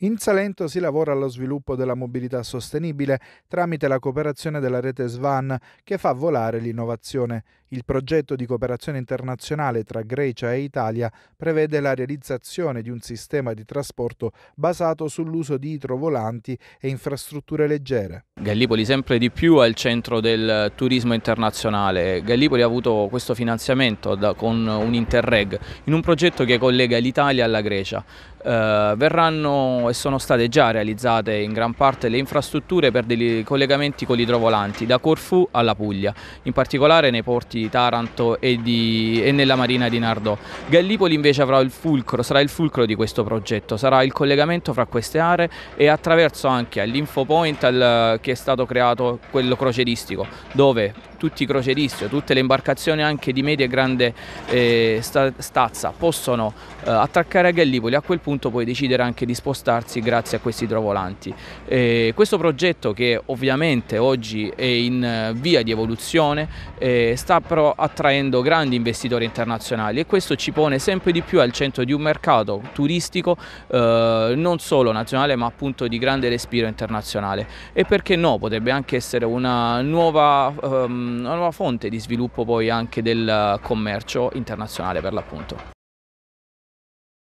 In Salento si lavora allo sviluppo della mobilità sostenibile tramite la cooperazione della rete SVAN che fa volare l'innovazione. Il progetto di cooperazione internazionale tra Grecia e Italia prevede la realizzazione di un sistema di trasporto basato sull'uso di idrovolanti e infrastrutture leggere. Gallipoli sempre di più al centro del turismo internazionale. Gallipoli ha avuto questo finanziamento da, con un Interreg in un progetto che collega l'Italia alla Grecia. Eh, verranno e sono state già realizzate in gran parte le infrastrutture per dei collegamenti con gli idrovolanti da Corfù alla Puglia, in particolare nei porti porti di Taranto e, di, e, nella marina di Nardò. Gallipoli invece avrà il fulcro, sarà il fulcro di questo progetto, sarà il collegamento fra queste aree e attraverso anche all'infopoint al, che è stato creato quello croceristico, dove tutti i croceristi o tutte le imbarcazioni anche di media e grande eh, sta, stazza possono eh, attaccare a Gallipoli, a quel punto puoi decidere anche di spostarsi grazie a questi idrovolanti. Eh, questo progetto che ovviamente oggi è in eh, via di evoluzione eh, sta però attraendo grandi investitori internazionali e questo ci pone sempre di più al centro di un mercato turistico eh, non solo nazionale ma appunto di grande respiro internazionale e perché no potrebbe anche essere una nuova, ehm, una nuova fonte di sviluppo poi anche del commercio internazionale per l'appunto.